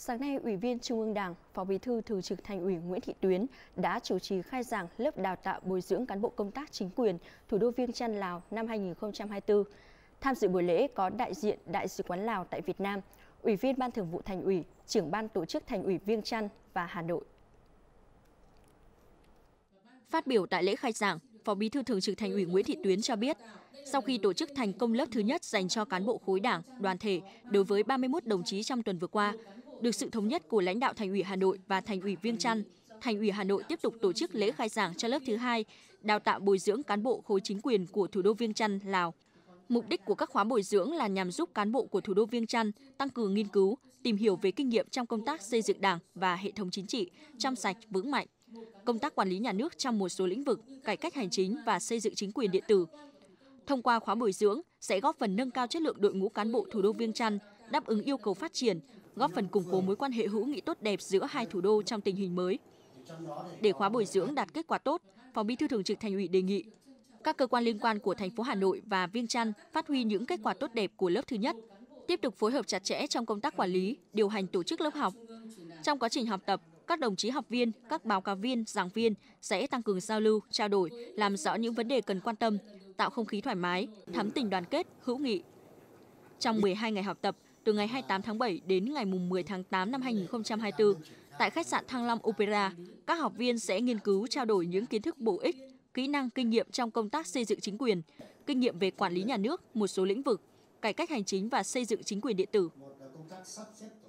Sáng nay, Ủy viên Trung ương Đảng, Phó Bí thư Thường trực Thành ủy Nguyễn Thị Tuyến đã chủ trì khai giảng lớp đào tạo bồi dưỡng cán bộ công tác chính quyền thủ đô Viêng Chăn Lào năm 2024. Tham dự buổi lễ có đại diện Đại sứ quán Lào tại Việt Nam, Ủy viên Ban Thường vụ Thành ủy, trưởng ban tổ chức Thành ủy Viêng Chăn và Hà Nội. Phát biểu tại lễ khai giảng, Phó Bí thư Thường trực Thành ủy Nguyễn Thị Tuyến cho biết, sau khi tổ chức thành công lớp thứ nhất dành cho cán bộ khối đảng, đoàn thể đối với 31 đồng chí trong tuần vừa qua, được sự thống nhất của lãnh đạo Thành ủy Hà Nội và Thành ủy Viêng Chăn, Thành ủy Hà Nội tiếp tục tổ chức lễ khai giảng cho lớp thứ hai, đào tạo bồi dưỡng cán bộ khối chính quyền của thủ đô Viêng Chăn, Lào. Mục đích của các khóa bồi dưỡng là nhằm giúp cán bộ của thủ đô Viêng Chăn tăng cường nghiên cứu, tìm hiểu về kinh nghiệm trong công tác xây dựng đảng và hệ thống chính trị, trong sạch, vững mạnh, công tác quản lý nhà nước trong một số lĩnh vực, cải cách hành chính và xây dựng chính quyền điện tử. Thông qua khóa bồi dưỡng sẽ góp phần nâng cao chất lượng đội ngũ cán bộ thủ đô Viêng Chăn, đáp ứng yêu cầu phát triển, góp phần củng cố mối quan hệ hữu nghị tốt đẹp giữa hai thủ đô trong tình hình mới. Để khóa bồi dưỡng đạt kết quả tốt, Phó Bí thư Thường trực Thành ủy đề nghị các cơ quan liên quan của thành phố Hà Nội và Viêng Chăn phát huy những kết quả tốt đẹp của lớp thứ nhất, tiếp tục phối hợp chặt chẽ trong công tác quản lý, điều hành tổ chức lớp học. Trong quá trình học tập, các đồng chí học viên, các báo cáo viên, giảng viên sẽ tăng cường giao lưu, trao đổi, làm rõ những vấn đề cần quan tâm, tạo không khí thoải mái, thắm tình đoàn kết, hữu nghị. Trong 12 ngày học tập, từ ngày 28 tháng 7 đến ngày 10 tháng 8 năm 2024 tại khách sạn Thăng Long Opera, các học viên sẽ nghiên cứu trao đổi những kiến thức bổ ích, kỹ năng kinh nghiệm trong công tác xây dựng chính quyền, kinh nghiệm về quản lý nhà nước một số lĩnh vực, cải cách hành chính và xây dựng chính quyền điện tử.